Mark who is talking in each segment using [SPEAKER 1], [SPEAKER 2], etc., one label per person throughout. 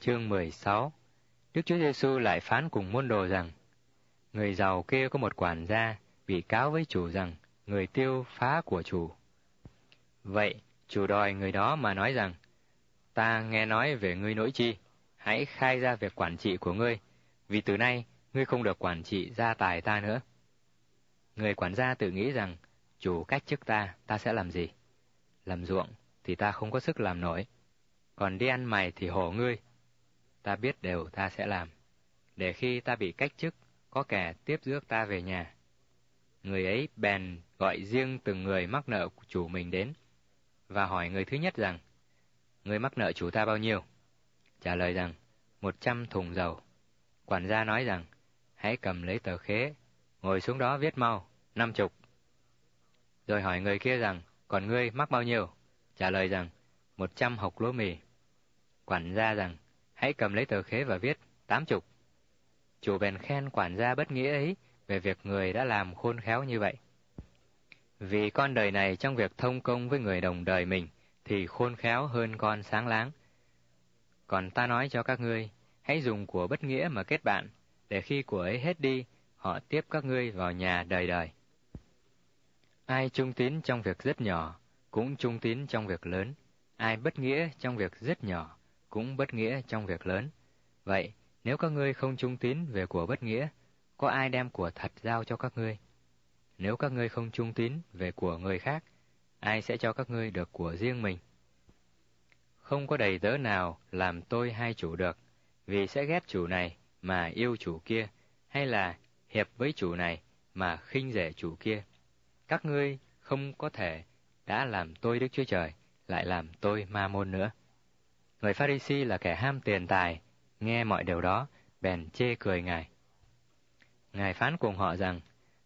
[SPEAKER 1] Chương 16 Đức Chúa Giêsu lại phán cùng môn đồ rằng, Người giàu kia có một quản gia, bị cáo với chủ rằng, người tiêu phá của chủ. Vậy, chủ đòi người đó mà nói rằng, Ta nghe nói về ngươi nỗi chi, hãy khai ra việc quản trị của ngươi, vì từ nay ngươi không được quản trị gia tài ta nữa. Người quản gia tự nghĩ rằng, chủ cách chức ta, ta sẽ làm gì? Làm ruộng thì ta không có sức làm nổi, còn đi ăn mày thì hổ ngươi, ta biết đều ta sẽ làm, để khi ta bị cách chức, có kẻ tiếp rước ta về nhà. Người ấy bèn gọi riêng từng người mắc nợ chủ mình đến, và hỏi người thứ nhất rằng, Người mắc nợ chủ ta bao nhiêu? Trả lời rằng, một trăm thùng dầu. Quản gia nói rằng, hãy cầm lấy tờ khế, ngồi xuống đó viết mau, năm chục. Rồi hỏi người kia rằng, còn ngươi mắc bao nhiêu? Trả lời rằng, một trăm hộc lúa mì. Quản gia rằng, hãy cầm lấy tờ khế và viết tám chục. Chủ bèn khen quản gia bất nghĩa ấy về việc người đã làm khôn khéo như vậy. Vì con đời này trong việc thông công với người đồng đời mình thì khôn khéo hơn con sáng láng. Còn ta nói cho các ngươi, hãy dùng của bất nghĩa mà kết bạn, để khi của ấy hết đi, họ tiếp các ngươi vào nhà đời đời. Ai trung tín trong việc rất nhỏ, cũng trung tín trong việc lớn, ai bất nghĩa trong việc rất nhỏ, cũng bất nghĩa trong việc lớn. Vậy, nếu các ngươi không trung tín về của bất nghĩa, có ai đem của thật giao cho các ngươi? Nếu các ngươi không trung tín về của người khác, ai sẽ cho các ngươi được của riêng mình? Không có đầy tớ nào làm tôi hai chủ được, vì sẽ ghét chủ này mà yêu chủ kia, hay là hiệp với chủ này mà khinh rẻ chủ kia. Các ngươi không có thể đã làm tôi Đức Chúa Trời, lại làm tôi ma môn nữa. Người pha si là kẻ ham tiền tài, nghe mọi điều đó, bèn chê cười Ngài. Ngài phán cùng họ rằng,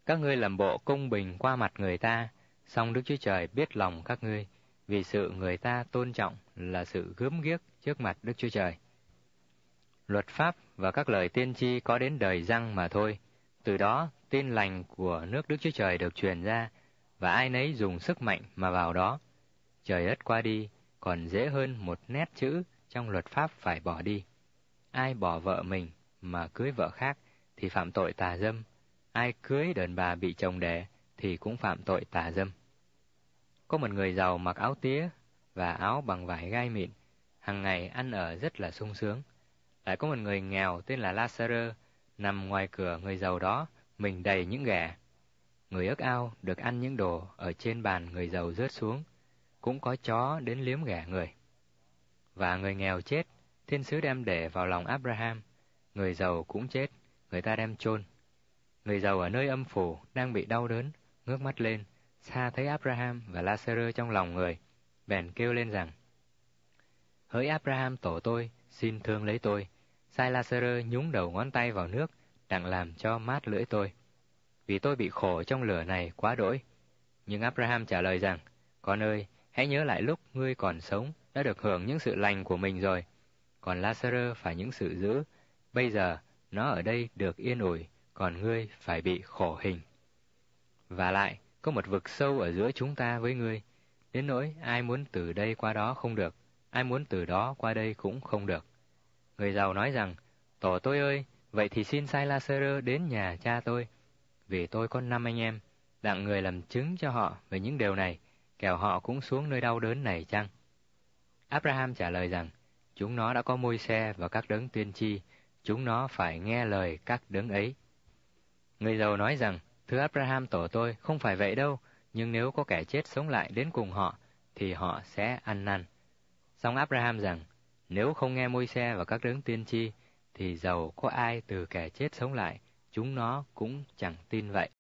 [SPEAKER 1] các ngươi làm bộ công bình qua mặt người ta, song Đức Chúa Trời biết lòng các ngươi, vì sự người ta tôn trọng là sự gớm ghiếc trước mặt Đức Chúa Trời. Luật pháp và các lời tiên tri có đến đời răng mà thôi, từ đó tin lành của nước Đức Chúa Trời được truyền ra, và ai nấy dùng sức mạnh mà vào đó. Trời đất qua đi, còn dễ hơn một nét chữ trong luật pháp phải bỏ đi. Ai bỏ vợ mình mà cưới vợ khác thì phạm tội tà dâm, ai cưới đàn bà bị chồng đẻ thì cũng phạm tội tà dâm. Có một người giàu mặc áo tía và áo bằng vải gai mịn, hàng ngày ăn ở rất là sung sướng. Lại có một người nghèo tên là Lazaro nằm ngoài cửa người giàu đó, mình đầy những ghẻ. Người ước ao được ăn những đồ ở trên bàn người giàu rớt xuống, cũng có chó đến liếm ghẻ người và người nghèo chết, thiên sứ đem để vào lòng Abraham, người giàu cũng chết, người ta đem chôn. Người giàu ở nơi âm phủ đang bị đau đớn, ngước mắt lên, xa thấy Abraham và Lazarus trong lòng người, bèn kêu lên rằng: Hỡi Abraham tổ tôi, xin thương lấy tôi. Sai Lazarus nhúng đầu ngón tay vào nước, đặng làm cho mát lưỡi tôi. Vì tôi bị khổ trong lửa này quá đỗi. Nhưng Abraham trả lời rằng, Con ơi, hãy nhớ lại lúc ngươi còn sống, đã được hưởng những sự lành của mình rồi, còn Lazarơ phải những sự dữ, bây giờ nó ở đây được yên ủi, còn ngươi phải bị khổ hình. Và lại, có một vực sâu ở giữa chúng ta với ngươi, đến nỗi ai muốn từ đây qua đó không được, ai muốn từ đó qua đây cũng không được. Người giàu nói rằng, Tổ tôi ơi, vậy thì xin sai Lazarơ đến nhà cha tôi, vì tôi có năm anh em, đặng người làm chứng cho họ về những điều này, kẻo họ cũng xuống nơi đau đớn này chăng? Abraham trả lời rằng, chúng nó đã có môi xe và các đấng tiên tri, chúng nó phải nghe lời các đấng ấy. Người giàu nói rằng, thưa Abraham tổ tôi, không phải vậy đâu, nhưng nếu có kẻ chết sống lại đến cùng họ, thì họ sẽ ăn năn. Song Abraham rằng, nếu không nghe môi xe và các đấng tiên tri, thì giàu có ai từ kẻ chết sống lại, chúng nó cũng chẳng tin vậy.